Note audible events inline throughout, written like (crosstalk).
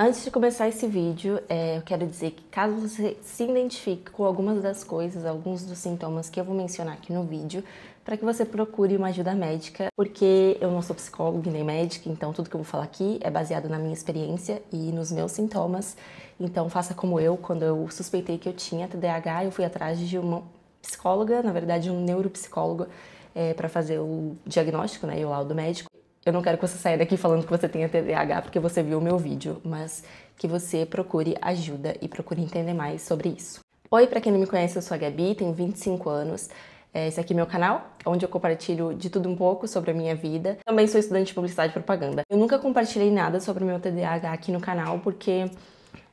Antes de começar esse vídeo, é, eu quero dizer que caso você se identifique com algumas das coisas, alguns dos sintomas que eu vou mencionar aqui no vídeo, para que você procure uma ajuda médica, porque eu não sou psicóloga nem médica, então tudo que eu vou falar aqui é baseado na minha experiência e nos meus sintomas. Então faça como eu, quando eu suspeitei que eu tinha TDAH, eu fui atrás de uma psicóloga, na verdade um neuropsicólogo, é, para fazer o diagnóstico né, e o laudo médico. Eu não quero que você saia daqui falando que você tem TDAH porque você viu o meu vídeo, mas que você procure ajuda e procure entender mais sobre isso. Oi, para quem não me conhece, eu sou a Gabi, tenho 25 anos. É, esse aqui é meu canal, onde eu compartilho de tudo um pouco sobre a minha vida. Também sou estudante de publicidade e propaganda. Eu nunca compartilhei nada sobre o meu TDAH aqui no canal, porque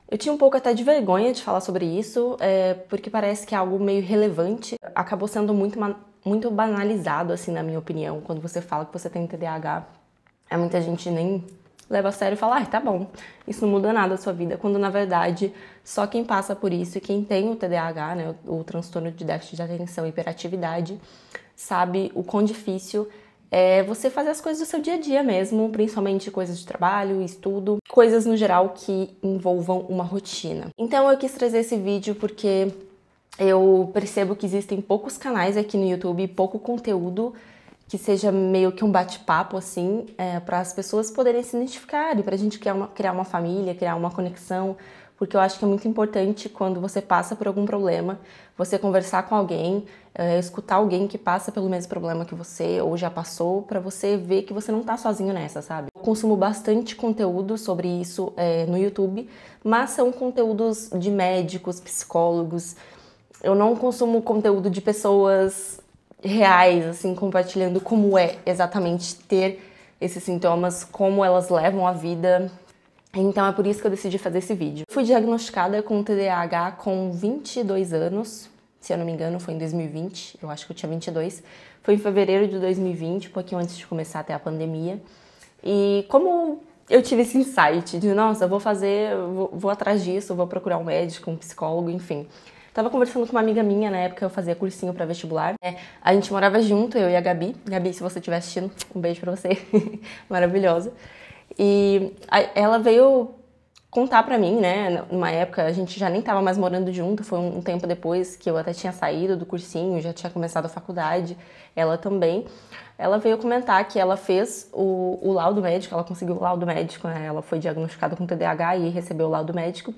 eu tinha um pouco até de vergonha de falar sobre isso, é, porque parece que é algo meio relevante. Acabou sendo muito, muito banalizado, assim, na minha opinião, quando você fala que você tem TDAH. Aí é muita gente nem leva a sério e fala, ah, tá bom, isso não muda nada a sua vida, quando na verdade só quem passa por isso e quem tem o TDAH, né, o, transtorno de déficit de atenção e hiperatividade, sabe o quão difícil é você fazer as coisas do seu dia a dia mesmo, principalmente coisas de trabalho, estudo, coisas no geral que envolvam uma rotina. Então eu quis trazer esse vídeo porque eu percebo que existem poucos canais aqui no YouTube, pouco conteúdo que seja meio que um bate-papo, assim, é, para as pessoas poderem se identificar e para a gente criar uma, criar uma família, criar uma conexão, porque eu acho que é muito importante quando você passa por algum problema, você conversar com alguém, é, escutar alguém que passa pelo mesmo problema que você ou já passou, para você ver que você não está sozinho nessa, sabe? Eu consumo bastante conteúdo sobre isso é, no YouTube, mas são conteúdos de médicos, psicólogos. Eu não consumo conteúdo de pessoas reais, assim, compartilhando como é exatamente ter esses sintomas, como elas levam a vida. Então é por isso que eu decidi fazer esse vídeo. Fui diagnosticada com TDAH com 22 anos, se eu não me engano, foi em 2020, eu acho que eu tinha 22. Foi em fevereiro de 2020, um pouquinho antes de começar até a pandemia. E como eu tive esse insight de, nossa, vou fazer, vou, vou atrás disso, vou procurar um médico, um psicólogo, enfim. Tava conversando com uma amiga minha na época, eu fazia cursinho para vestibular. É, a gente morava junto, eu e a Gabi. Gabi, se você estiver assistindo, um beijo para você. (laughs) Maravilhosa. E a, ela veio contar para mim, né? Numa época a gente já nem tava mais morando junto, foi um, um tempo depois que eu até tinha saído do cursinho, já tinha começado a faculdade, ela também. Ela veio comentar que ela fez o, o laudo médico, ela conseguiu o laudo médico, né? Ela foi diagnosticada com TDAH e recebeu o laudo médico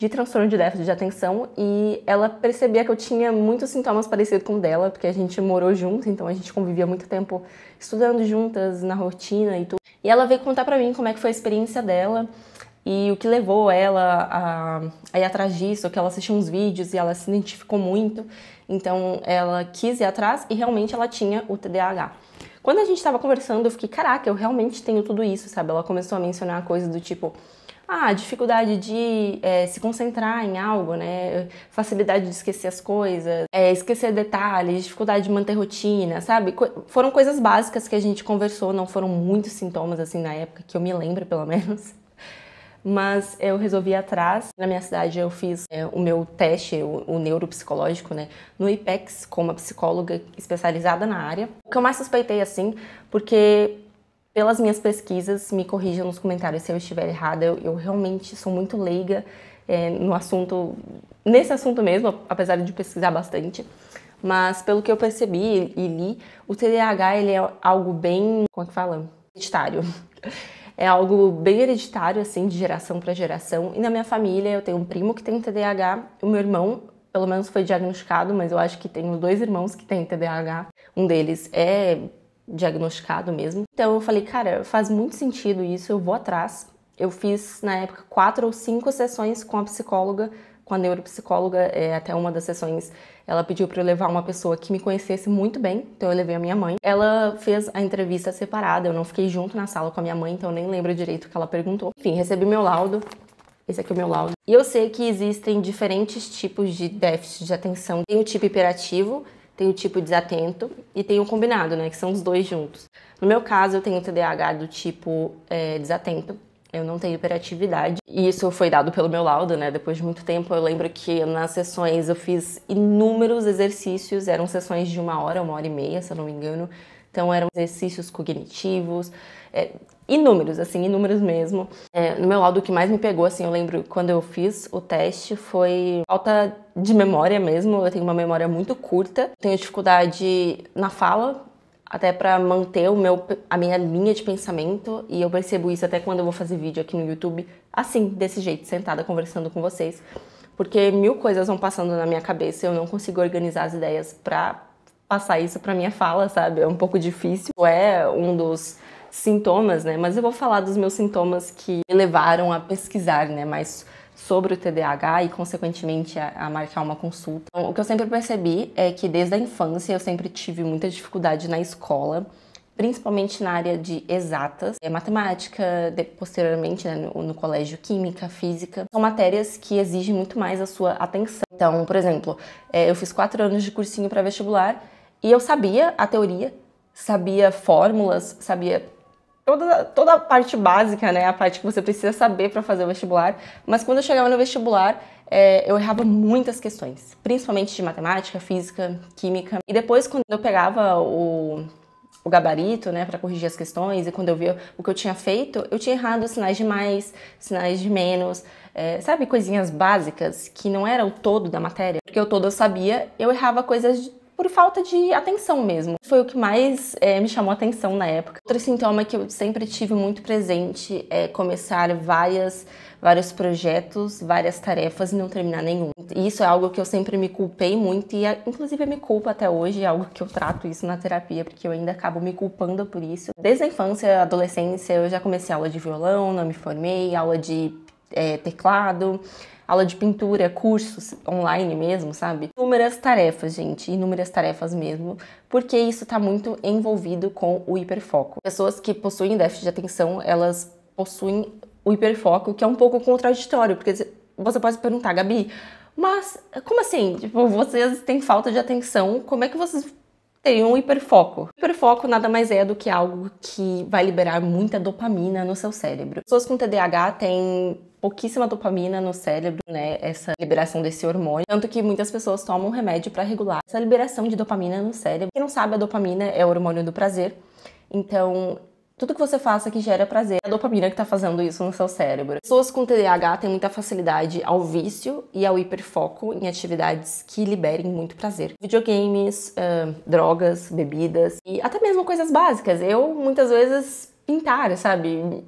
de transtorno de déficit de atenção e ela percebia que eu tinha muitos sintomas parecidos com o dela, porque a gente morou junto, então a gente convivia muito tempo estudando juntas, na rotina e tudo. E ela veio contar pra mim como é que foi a experiência dela e o que levou ela a, a ir atrás disso, que ela assistiu uns vídeos e ela se identificou muito, então ela quis ir atrás e realmente ela tinha o TDAH. Quando a gente estava conversando, eu fiquei, caraca, eu realmente tenho tudo isso, sabe? Ela começou a mencionar coisas do tipo, ah, dificuldade de é, se concentrar em algo, né? Facilidade de esquecer as coisas, é, esquecer detalhes, dificuldade de manter rotina, sabe? Co foram coisas básicas que a gente conversou, não foram muitos sintomas assim na época, que eu me lembro pelo menos (laughs) mas eu resolvi ir atrás. Na minha cidade eu fiz é, o meu teste, o, o, neuropsicológico, né, no IPEX, com uma psicóloga especializada na área. O que eu mais suspeitei, assim, porque pelas minhas pesquisas, me corrijam nos comentários se eu estiver errada, eu, eu realmente sou muito leiga é, no assunto, nesse assunto mesmo, apesar de pesquisar bastante. Mas pelo que eu percebi e li, o TDAH ele é algo bem, como é que fala? Hereditário. É algo bem hereditário, assim, de geração para geração. E na minha família eu tenho um primo que tem TDAH, o meu irmão pelo menos foi diagnosticado, mas eu acho que tem os dois irmãos que têm TDAH. Um deles é diagnosticado mesmo. Então eu falei, cara, faz muito sentido isso, eu vou atrás. Eu fiz na época quatro ou cinco sessões com a psicóloga, com a neuropsicóloga. É, até uma das sessões ela pediu para eu levar uma pessoa que me conhecesse muito bem, então eu levei a minha mãe. Ela fez a entrevista separada, eu não fiquei junto na sala com a minha mãe, então eu nem lembro direito o que ela perguntou. Enfim, recebi meu laudo, esse aqui é o meu laudo. E eu sei que existem diferentes tipos de déficit de atenção. Tem o tipo hiperativo, tem o tipo desatento e tem o combinado, né, que são os dois juntos. No meu caso, eu tenho TDAH do tipo é, desatento, eu não tenho hiperatividade. E isso foi dado pelo meu laudo, né? Depois de muito tempo, eu lembro que nas sessões eu fiz inúmeros exercícios, eram sessões de uma hora, uma hora e meia, se eu não me engano. Então, eram exercícios cognitivos, é, inúmeros, assim, inúmeros mesmo. É, no meu lado, o que mais me pegou, assim, eu lembro quando eu fiz o teste, foi falta de memória mesmo. Eu tenho uma memória muito curta, tenho dificuldade na fala, até para manter o meu, a minha linha de pensamento, e eu percebo isso até quando eu vou fazer vídeo aqui no YouTube, assim, desse jeito, sentada conversando com vocês, porque mil coisas vão passando na minha cabeça, eu não consigo organizar as ideias para passar isso para minha fala, sabe? É um pouco difícil. É um dos sintomas, né? Mas eu vou falar dos meus sintomas que me levaram a pesquisar, né? Mais sobre o TDAH e, consequentemente, a, a marcar uma consulta. Então, o que eu sempre percebi é que desde a infância eu sempre tive muita dificuldade na escola, principalmente na área de exatas, é, matemática, de, posteriormente né, no, no, colégio química, física, são matérias que exigem muito mais a sua atenção. Então, por exemplo, é, eu fiz quatro anos de cursinho para vestibular e eu sabia a teoria, sabia fórmulas, sabia toda, toda a parte básica, né? A parte que você precisa saber para fazer o vestibular. Mas quando eu chegava no vestibular, é, eu errava muitas questões, principalmente de matemática, física, química. E depois, quando eu pegava o, o gabarito, né, para corrigir as questões, e quando eu via o que eu tinha feito, eu tinha errado sinais de mais, sinais de menos, é, sabe, coisinhas básicas que não era o todo da matéria. Porque o todo eu sabia, eu errava coisas por falta de atenção mesmo. Foi o que mais é, me chamou atenção na época. Outro sintoma que eu sempre tive muito presente é começar várias, vários projetos, várias tarefas e não terminar nenhum. E isso é algo que eu sempre me culpei muito e, inclusive, eu me culpo até hoje. É algo que eu trato isso na terapia, porque eu ainda acabo me culpando por isso. Desde a infância, adolescência, eu já comecei aula de violão, não me formei, aula de é, teclado aula de pintura, cursos online mesmo, sabe? Inúmeras tarefas, gente, inúmeras tarefas mesmo, porque isso está muito envolvido com o hiperfoco. Pessoas que possuem déficit de atenção, elas possuem o hiperfoco, que é um pouco contraditório, porque você pode perguntar, Gabi, mas como assim? Tipo, vocês têm falta de atenção, como é que vocês têm um hiperfoco. Hiperfoco nada mais é do que algo que vai liberar muita dopamina no seu cérebro. Pessoas com TDAH têm pouquíssima dopamina no cérebro, né? Essa liberação desse hormônio. Tanto que muitas pessoas tomam um remédio para regular essa liberação de dopamina no cérebro. Quem não sabe, a dopamina é o hormônio do prazer. Então, tudo que você faça que gera prazer, é a dopamina que está fazendo isso no seu cérebro. Pessoas com TDAH têm muita facilidade ao vício e ao hiperfoco em atividades que liberem muito prazer. Videogames, uh, drogas, bebidas e até mesmo coisas básicas. Eu, muitas vezes, pintar, sabe?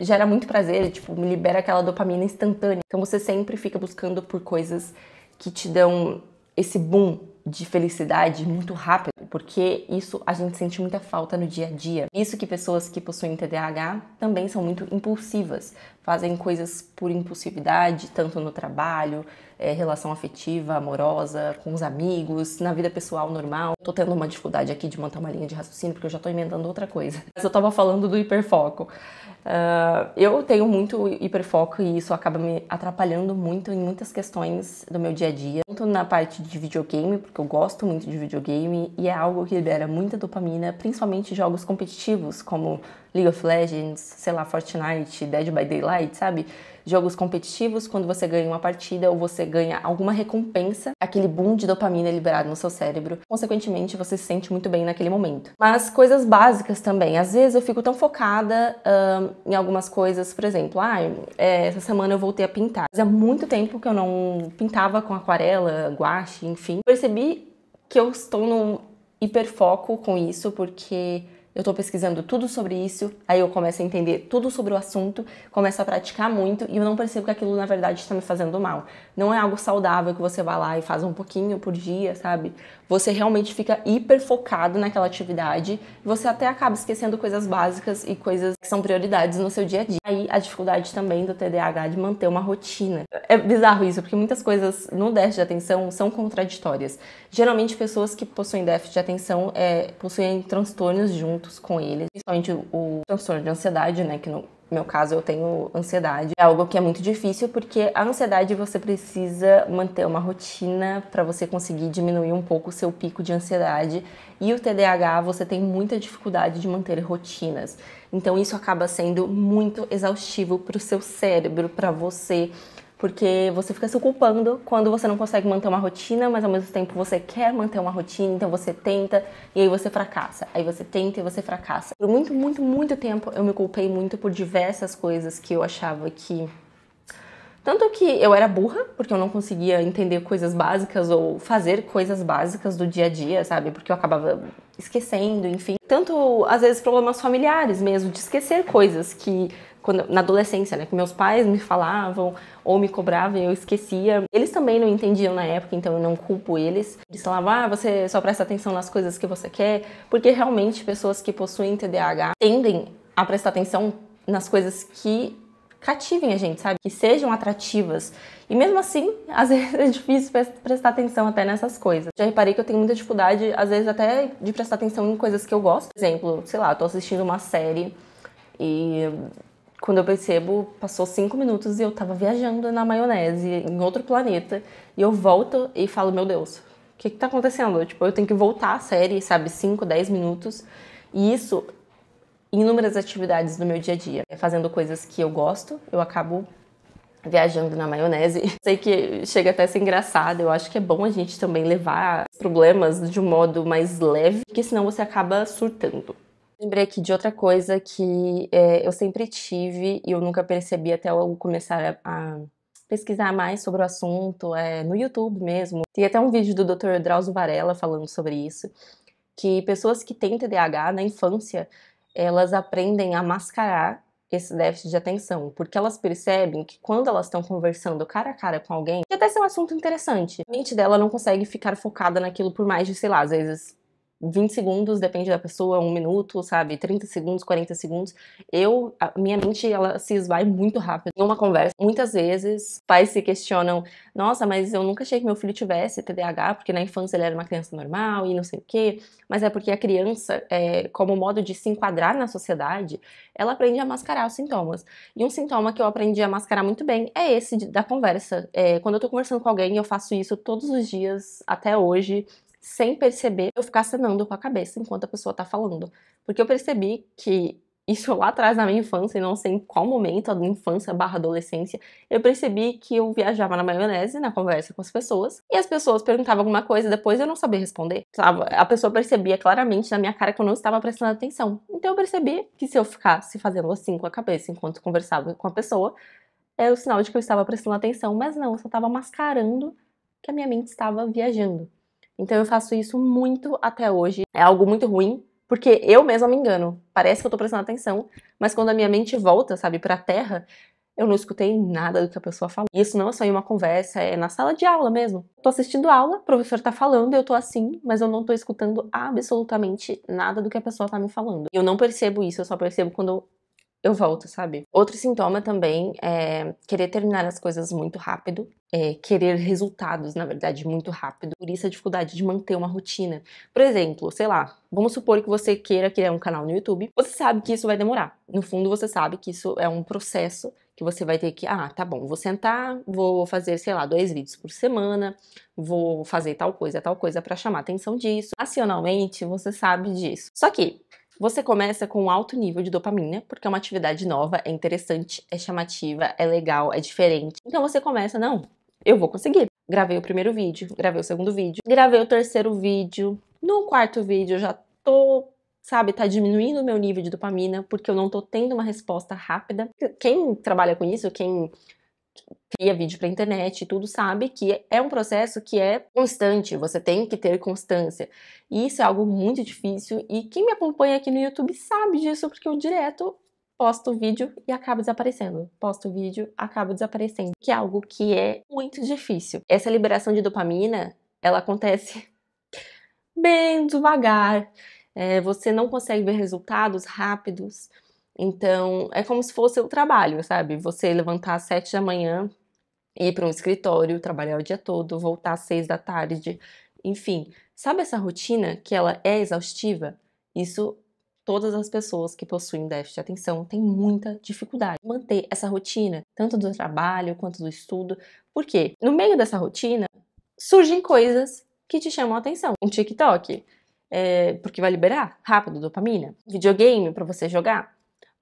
gera muito prazer, tipo, me libera aquela dopamina instantânea. Então você sempre fica buscando por coisas que te dão esse boom de felicidade muito rápido, porque isso a gente sente muita falta no dia a dia. Isso que pessoas que possuem TDAH também são muito impulsivas, fazem coisas por impulsividade, tanto no trabalho, é, relação afetiva, amorosa, com os amigos, na vida pessoal normal. Tô tendo uma dificuldade aqui de montar uma linha de raciocínio porque eu já tô emendando outra coisa. (laughs) Mas eu tava falando do hiperfoco. Uh, eu tenho muito hiperfoco e isso acaba me atrapalhando muito em muitas questões do meu dia a dia, tanto na parte de videogame, porque eu gosto muito de videogame e é algo que libera muita dopamina, principalmente jogos competitivos como League of Legends, sei lá, Fortnite, Dead by Daylight, sabe? Jogos competitivos, quando você ganha uma partida ou você ganha alguma recompensa, aquele boom de dopamina é liberado no seu cérebro. Consequentemente, você se sente muito bem naquele momento. Mas coisas básicas também. Às vezes eu fico tão focada um, em algumas coisas, por exemplo, ah, essa semana eu voltei a pintar. Fazia muito tempo que eu não pintava com aquarela, guache, enfim. Percebi que eu estou num hiperfoco com isso, porque eu tô pesquisando tudo sobre isso, aí eu começo a entender tudo sobre o assunto, começo a praticar muito e eu não percebo que aquilo na verdade está me fazendo mal. Não é algo saudável que você vai lá e faz um pouquinho por dia, sabe? Você realmente fica hiper focado naquela atividade, e você até acaba esquecendo coisas básicas e coisas que são prioridades no seu dia a dia. Aí a dificuldade também do TDAH de manter uma rotina. É bizarro isso, porque muitas coisas no déficit de atenção são contraditórias. Geralmente pessoas que possuem déficit de atenção é, possuem transtornos juntos com eles, principalmente o transtorno de ansiedade, né, que no, no meu caso, eu tenho ansiedade. É algo que é muito difícil porque a ansiedade você precisa manter uma rotina para você conseguir diminuir um pouco o seu pico de ansiedade. E o TDAH, você tem muita dificuldade de manter rotinas. Então isso acaba sendo muito exaustivo para o seu cérebro, para você porque você fica se culpando quando você não consegue manter uma rotina, mas ao mesmo tempo você quer manter uma rotina, então você tenta e aí você fracassa. Aí você tenta e você fracassa. Por muito, muito, muito tempo eu me culpei muito por diversas coisas que eu achava que tanto que eu era burra, porque eu não conseguia entender coisas básicas ou fazer coisas básicas do dia a dia, sabe? Porque eu acabava esquecendo, enfim. Tanto, às vezes, problemas familiares mesmo, de esquecer coisas que quando, na adolescência, né, que meus pais me falavam ou me cobravam, eu esquecia. Eles também não entendiam na época, então eu não culpo eles. Eles falavam, ah, você só presta atenção nas coisas que você quer, porque realmente pessoas que possuem TDAH tendem a prestar atenção nas coisas que cativem a gente, sabe? Que sejam atrativas. E mesmo assim, (laughs) às vezes é difícil prestar atenção até nessas coisas. Já reparei que eu tenho muita dificuldade, às vezes, até de prestar atenção em coisas que eu gosto. Por exemplo, sei lá, eu tô assistindo uma série e quando eu percebo, passou cinco minutos e eu tava viajando na maionese, em outro planeta, e eu volto e falo, meu Deus, o que que tá acontecendo? Tipo, eu tenho que voltar a série, sabe, cinco, dez minutos. E isso inúmeras atividades no meu dia a dia, é fazendo coisas que eu gosto, eu acabo viajando na maionese. (laughs) Sei que chega até a ser engraçado, eu acho que é bom a gente também levar problemas de um modo mais leve, porque senão você acaba surtando. Lembrei aqui de outra coisa que é, eu sempre tive e eu nunca percebi até eu começar a, a pesquisar mais sobre o assunto, é, no YouTube mesmo. Tem até um vídeo do Dr. Drauzio Varela falando sobre isso, que pessoas que têm TDAH na infância elas aprendem a mascarar esse déficit de atenção, porque elas percebem que quando elas estão conversando cara a cara com alguém, que até é um assunto interessante, a mente dela não consegue ficar focada naquilo por mais de, sei lá, às vezes 20 segundos, depende da pessoa, um minuto, sabe? 30 segundos, 40 segundos. Eu, minha mente, ela se esvai muito rápido. Numa conversa, muitas vezes, pais se questionam: nossa, mas eu nunca achei que meu filho tivesse TDAH, porque na infância ele era uma criança normal e não sei o quê. Mas é porque a criança, é, como modo de se enquadrar na sociedade, ela aprende a mascarar os sintomas. E um sintoma que eu aprendi a mascarar muito bem é esse da conversa. É, quando eu tô conversando com alguém, eu faço isso todos os dias até hoje sem perceber, eu ficar acenando com a cabeça enquanto a pessoa tá falando. Porque eu percebi que isso lá atrás na minha infância, e não sei em qual momento, da infância barra adolescência, eu percebi que eu viajava na maionese, na conversa com as pessoas, e as pessoas perguntavam alguma coisa, e depois eu não sabia responder. A pessoa percebia claramente na minha cara que eu não estava prestando atenção. Então eu percebi que se eu ficasse fazendo assim com a cabeça enquanto conversava com a pessoa, era o sinal de que eu estava prestando atenção, mas não, eu só estava mascarando que a minha mente estava viajando. Então eu faço isso muito até hoje. É algo muito ruim, porque eu mesma me engano. Parece que eu tô prestando atenção, mas quando a minha mente volta, sabe, pra terra, eu não escutei nada do que a pessoa falou. Isso não é só em uma conversa, é na sala de aula mesmo. Tô assistindo aula, o professor tá falando, eu tô assim, mas eu não tô escutando absolutamente nada do que a pessoa tá me falando. Eu não percebo isso, eu só percebo quando eu volto, sabe? Outro sintoma também é querer terminar as coisas muito rápido, é querer resultados, na verdade, muito rápido. Por isso a dificuldade de manter uma rotina. Por exemplo, sei lá, vamos supor que você queira criar um canal no YouTube, você sabe que isso vai demorar. No fundo, você sabe que isso é um processo que você vai ter que, ah, tá bom, vou sentar, vou fazer, sei lá, dois vídeos por semana, vou fazer tal coisa, tal coisa para chamar atenção disso. Racionalmente, você sabe disso. Só que você começa com um alto nível de dopamina, porque é uma atividade nova, é interessante, é chamativa, é legal, é diferente. Então você começa, não, eu vou conseguir. Gravei o primeiro vídeo, gravei o segundo vídeo, gravei o terceiro vídeo. No quarto vídeo eu já tô sabe, tá diminuindo o meu nível de dopamina, porque eu não tô tendo uma resposta rápida. Quem trabalha com isso, quem cria vídeo para internet e tudo sabe que é um processo que é constante, você tem que ter constância. E isso é algo muito difícil e quem me acompanha aqui no YouTube sabe disso porque eu direto posto o vídeo e acaba desaparecendo. Posto o vídeo, acaba desaparecendo, que é algo que é muito difícil. Essa liberação de dopamina, ela acontece (laughs) bem devagar. É, você não consegue ver resultados rápidos. Então, é como se fosse o trabalho, sabe? Você levantar às sete da manhã, ir para um escritório, trabalhar o dia todo, voltar às seis da tarde, enfim. Sabe essa rotina que ela é exaustiva? Isso todas as pessoas que possuem déficit de atenção têm muita dificuldade em manter essa rotina, tanto do trabalho quanto do estudo, porque no meio dessa rotina surgem coisas que te chamam a atenção. Um TikTok, é, porque vai liberar rápido dopamina, videogame para você jogar,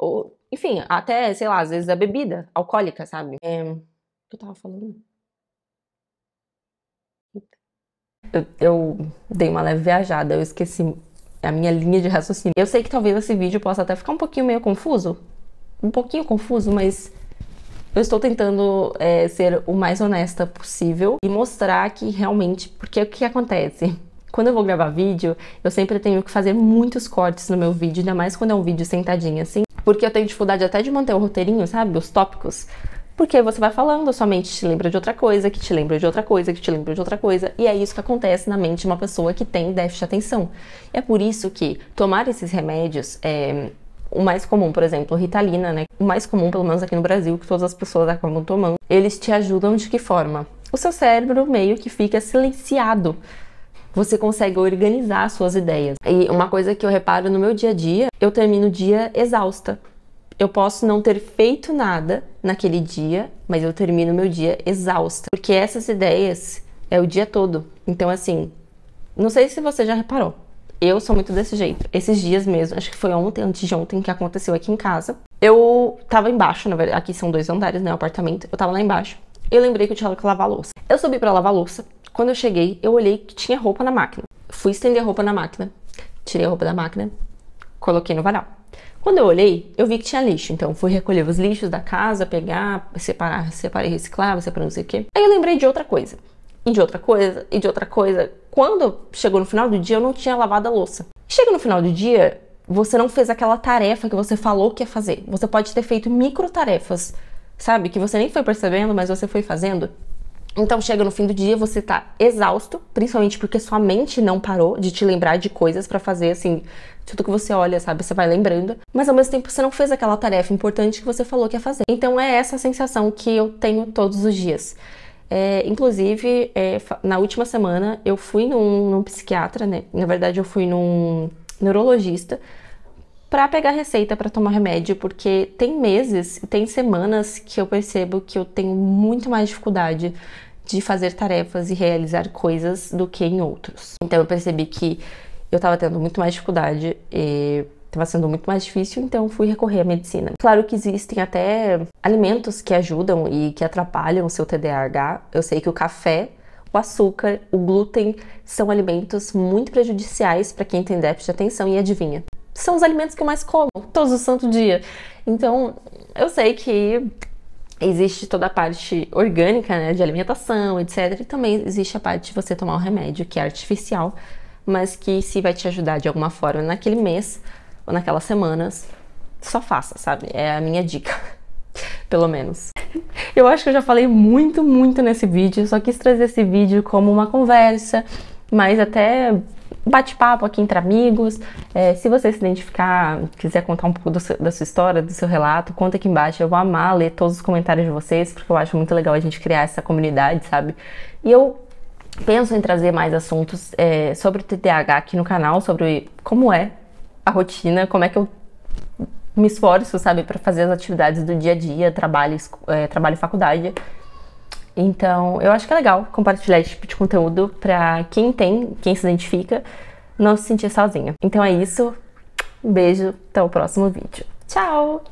ou, enfim, até, sei lá, às vezes a bebida alcoólica, sabe? É, o que eu tava falando? Eu, eu, dei uma leve viajada, eu esqueci a minha linha de raciocínio. Eu sei que talvez esse vídeo possa até ficar um pouquinho meio confuso, um pouquinho confuso, mas eu estou tentando é, ser o mais honesta possível e mostrar que realmente, porque o que acontece? Quando eu vou gravar vídeo, eu sempre tenho que fazer muitos cortes no meu vídeo, ainda mais quando é um vídeo sentadinho assim. Porque eu tenho dificuldade até de manter o roteirinho, sabe? Os tópicos. Porque você vai falando, a sua mente te lembra de outra coisa, que te lembra de outra coisa, que te lembra de outra coisa, e é isso que acontece na mente de uma pessoa que tem déficit de atenção. E é por isso que tomar esses remédios, é, o mais comum, por exemplo, Ritalina, né? O mais comum, pelo menos aqui no Brasil, que todas as pessoas acabam tomando, eles te ajudam de que forma? O seu cérebro meio que fica silenciado você consegue organizar suas ideias. E uma coisa que eu reparo no meu dia a dia, eu termino o dia exausta. Eu posso não ter feito nada naquele dia, mas eu termino meu dia exausta, porque essas ideias é o dia todo. Então assim, não sei se você já reparou. Eu sou muito desse jeito. Esses dias mesmo, acho que foi ontem, antes de ontem, que aconteceu aqui em casa. Eu tava embaixo, na verdade, aqui são dois andares, né? O apartamento. Eu tava lá embaixo. Eu lembrei que eu tinha que lavar a louça. Eu subi para lavar a louça quando eu cheguei, eu olhei que tinha roupa na máquina. Fui estender a roupa na máquina, tirei a roupa da máquina, coloquei no varal. Quando eu olhei, eu vi que tinha lixo, então fui recolher os lixos da casa, pegar, separar, separei, reciclar, separar é não sei o quê. Aí eu lembrei de outra coisa, e de outra coisa, e de outra coisa. Quando chegou no final do dia, eu não tinha lavado a louça. Chega no final do dia, você não fez aquela tarefa que você falou que ia fazer. Você pode ter feito micro tarefas, sabe? Que você nem foi percebendo, mas você foi fazendo. Então chega no fim do dia, você tá exausto, principalmente porque sua mente não parou de te lembrar de coisas para fazer assim, tudo que você olha, sabe, você vai lembrando, mas ao mesmo tempo você não fez aquela tarefa importante que você falou que ia fazer. Então é essa sensação que eu tenho todos os dias. É, inclusive, é, na última semana eu fui num, num psiquiatra, né? Na verdade, eu fui num neurologista para pegar receita para tomar remédio, porque tem meses, tem semanas que eu percebo que eu tenho muito mais dificuldade de fazer tarefas e realizar coisas do que em outros. Então eu percebi que eu estava tendo muito mais dificuldade e estava sendo muito mais difícil, então fui recorrer à medicina. Claro que existem até alimentos que ajudam e que atrapalham o seu TDAH. Eu sei que o café, o açúcar, o glúten são alimentos muito prejudiciais para quem tem déficit de atenção e adivinha são os alimentos que eu mais como todos os santo dia. Então, eu sei que existe toda a parte orgânica, né, de alimentação, etc, e também existe a parte de você tomar um remédio que é artificial, mas que se vai te ajudar de alguma forma naquele mês ou naquelas semanas, só faça, sabe? É a minha dica. (laughs) Pelo menos. Eu acho que eu já falei muito, muito nesse vídeo, só quis trazer esse vídeo como uma conversa, mas até bate-papo aqui entre amigos. É, se você se identificar, quiser contar um pouco seu, da sua história, do seu relato, conta aqui embaixo. Eu vou amar ler todos os comentários de vocês, porque eu acho muito legal a gente criar essa comunidade, sabe? E eu penso em trazer mais assuntos é, sobre o TDAH aqui no canal, sobre como é a rotina, como é que eu me esforço, sabe, para fazer as atividades do dia a dia, trabalho, é, trabalho e faculdade. Então, eu acho que é legal compartilhar esse tipo de conteúdo para quem tem, quem se identifica, não se sentir sozinha. Então é isso. Um beijo, até o próximo vídeo. Tchau!